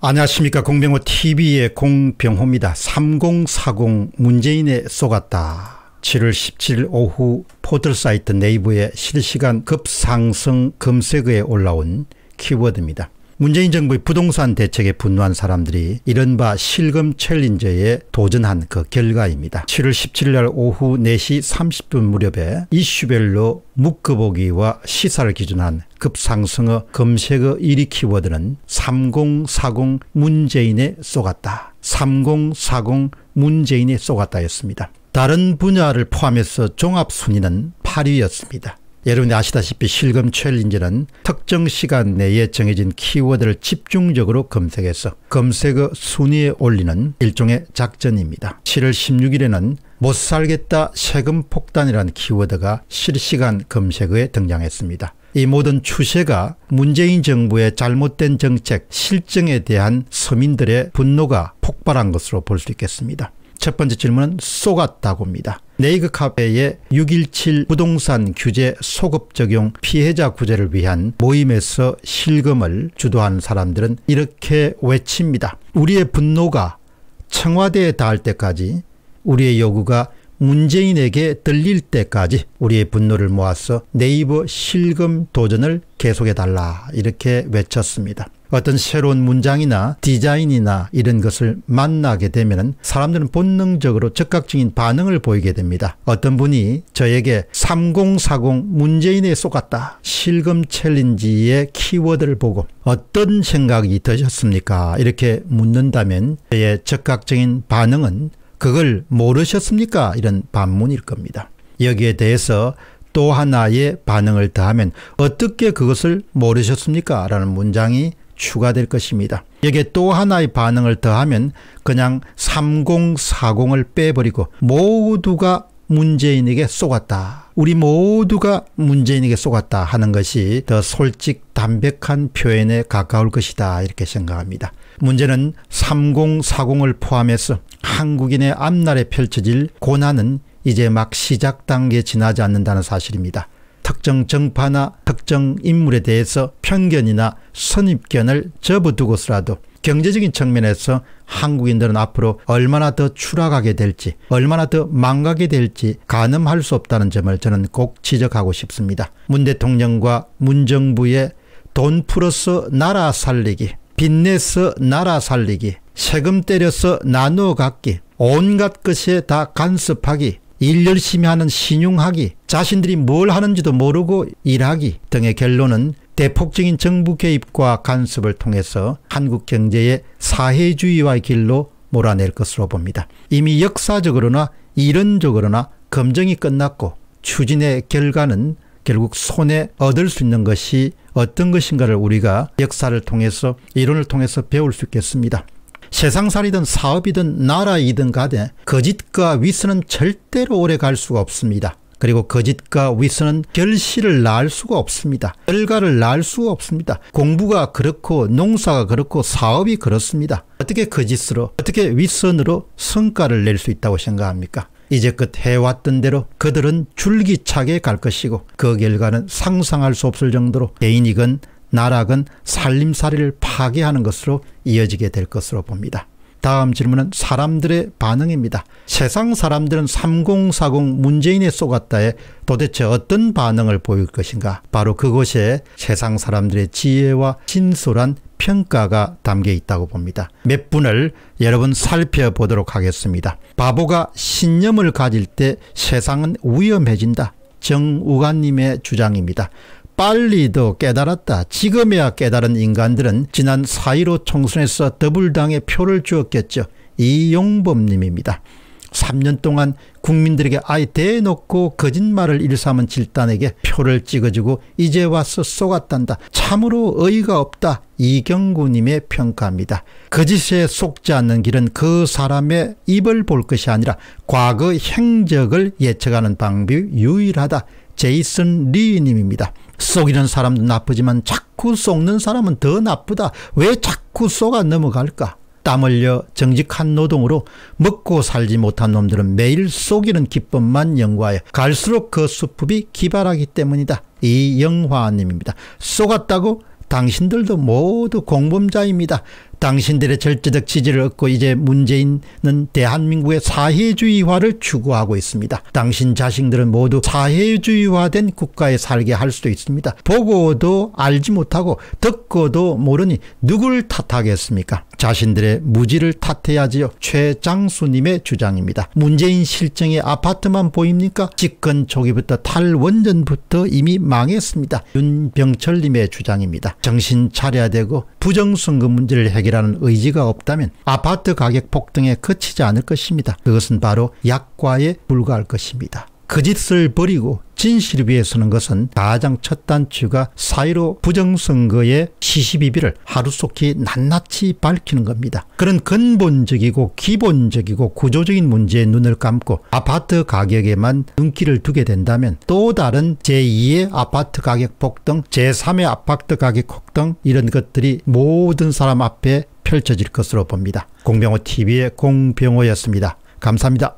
안녕하십니까 공병호 tv의 공병호입니다. 3040 문재인에 속았다. 7월 17일 오후 포털사이트 네이버에 실시간 급상승 검색어에 올라온 키워드입니다. 문재인 정부의 부동산 대책에 분노한 사람들이 이른바 실금 챌린저에 도전한 그 결과입니다. 7월 17일 날 오후 4시 30분 무렵에 이슈별로 묶어보기와 시사를 기준한 급상승어 검색어 1위 키워드는 3040 문재인에 쏘갔다. 3040 문재인에 쏘갔다였습니다. 다른 분야를 포함해서 종합순위는 8위였습니다. 여러분이 아시다시피 실검체린지는 특정 시간 내에 정해진 키워드를 집중적으로 검색해서 검색어 순위에 올리는 일종의 작전입니다. 7월 16일에는 못 살겠다 세금 폭탄이라는 키워드가 실시간 검색어에 등장했습니다. 이 모든 추세가 문재인 정부의 잘못된 정책 실정에 대한 서민들의 분노가 폭발한 것으로 볼 수 있겠습니다. 첫 번째 질문은 쏘갔다고입니다. 네이그 카페의 6.17 부동산 규제 소급 적용 피해자 구제를 위한 모임에서 실금을 주도한 사람들은 이렇게 외칩니다. 우리의 분노가 청와대에 닿을 때까지 우리의 요구가 문재인에게 들릴 때까지 우리의 분노를 모아서 네이버 실검 도전을 계속해달라 이렇게 외쳤습니다. 어떤 새로운 문장이나 디자인이나 이런 것을 만나게 되면 사람들은 본능적으로 적각적인 반응을 보이게 됩니다. 어떤 분이 저에게 3040 문재인에 속았다. 실검 챌린지의 키워드를 보고 어떤 생각이 드셨습니까? 이렇게 묻는다면 저의 즉각적인 반응은 그걸 모르셨습니까? 이런 반문일 겁니다. 여기에 대해서 또 하나의 반응을 더하면 어떻게 그것을 모르셨습니까? 라는 문장이 추가될 것입니다. 여기에 또 하나의 반응을 더하면 그냥 3040을 빼버리고 모두가 문재인에게 쏘갔다. 우리 모두가 문재인에게 쏘갔다 하는 것이 더 솔직 담백한 표현에 가까울 것이다 이렇게 생각합니다. 문제는 3040을 포함해서 한국인의 앞날에 펼쳐질 고난은 이제 막 시작 단계 지나지 않는다는 사실입니다. 특정 정파나 특정 인물에 대해서 편견이나 선입견을 접어두고서라도 경제적인 측면에서 한국인들은 앞으로 얼마나 더 추락하게 될지 얼마나 더 망가게 될지 가늠할 수 없다는 점을 저는 꼭 지적하고 싶습니다. 문 대통령과 문 정부의 돈 풀어서 나라 살리기 빚내서 나라 살리기 세금 때려서 나누어 갖기 온갖 것에 다 간섭하기 일 열심히 하는 신용하기, 자신들이 뭘 하는지도 모르고 일하기 등의 결론은 대폭적인 정부 개입과 간섭을 통해서 한국 경제의 사회주의와의 길로 몰아낼 것으로 봅니다. 이미 역사적으로나 이론적으로나 검증이 끝났고 추진의 결과는 결국 손에 얻을 수 있는 것이 어떤 것인가를 우리가 역사를 통해서 이론을 통해서 배울 수 있겠습니다. 세상살이든 사업이든 나라이든 가되 거짓과 위선은 절대로 오래 갈 수가 없습니다. 그리고 거짓과 위선은 결실을 낳을 수가 없습니다. 결과를 낳을 수가 없습니다. 공부가 그렇고 농사가 그렇고 사업이 그렇습니다. 어떻게 거짓으로 어떻게 위선으로 성과를 낼 수 있다고 생각합니까? 이제껏 해왔던 대로 그들은 줄기차게 갈 것이고 그 결과는 상상할 수 없을 정도로 개인이건 나락은 살림살이를 파괴하는 것으로 이어지게 될 것으로 봅니다. 다음 질문은 사람들의 반응입니다. 세상 사람들은 3040 문재인에 속았다에 도대체 어떤 반응을 보일 것인가? 바로 그것에 세상 사람들의 지혜와 진솔한 평가가 담겨 있다고 봅니다. 몇 분을 여러분 살펴보도록 하겠습니다. 바보가 신념을 가질 때 세상은 위험해진다. 정우관님의 주장입니다. 빨리 도 깨달았다. 지금에야 깨달은 인간들은 지난 4.15 총선에서 더불당에 표를 주었겠죠. 이용범님입니다. 3년 동안 국민들에게 아예 대놓고 거짓말을 일삼은 질단에게 표를 찍어주고 이제 와서 쏘았단다. 참으로 어이가 없다. 이경구님의 평가입니다. 거짓에 속지 않는 길은 그 사람의 입을 볼 것이 아니라 과거 행적을 예측하는 방법이 유일하다. 제이슨 리님입니다. 속이는 사람도 나쁘지만 자꾸 속는 사람은 더 나쁘다. 왜 자꾸 속아 넘어갈까? 땀 흘려 정직한 노동으로 먹고 살지 못한 놈들은 매일 속이는 기쁨만 연구하여 갈수록 그 수풀이 기발하기 때문이다. 이영화님입니다. 속았다고 당신들도 모두 공범자입니다. 당신들의 절대적 지지를 얻고 이제 문재인은 대한민국의 사회주의화를 추구하고 있습니다. 당신 자식들은 모두 사회주의화된 국가에 살게 할 수도 있습니다. 보고도 알지 못하고 듣고도 모르니 누굴 탓하겠습니까? 자신들의 무지를 탓해야지요. 최장수님의 주장입니다. 문재인 실정의 아파트만 보입니까? 집권 초기부터 탈원전부터 이미 망했습니다. 윤병철님의 주장입니다. 정신 차려야 되고 부정선거 문제를 해결 해결하는 의지가 없다면 아파트 가격 폭등에 그치지 않을 것입니다. 그것은 바로 약과에 불과할 것입니다. 거짓을 버리고 진실을 위해 서는 것은 가장 첫 단추가 사이로 부정선거의 시시비비를 하루속히 낱낱이 밝히는 겁니다. 그런 근본적이고 기본적이고 구조적인 문제에 눈을 감고 아파트 가격에만 눈길을 두게 된다면 또 다른 제2의 아파트 가격 폭등 제3의 아파트 가격 폭등 이런 것들이 모든 사람 앞에 펼쳐질 것으로 봅니다. 공병호 TV의 공병호였습니다. 감사합니다.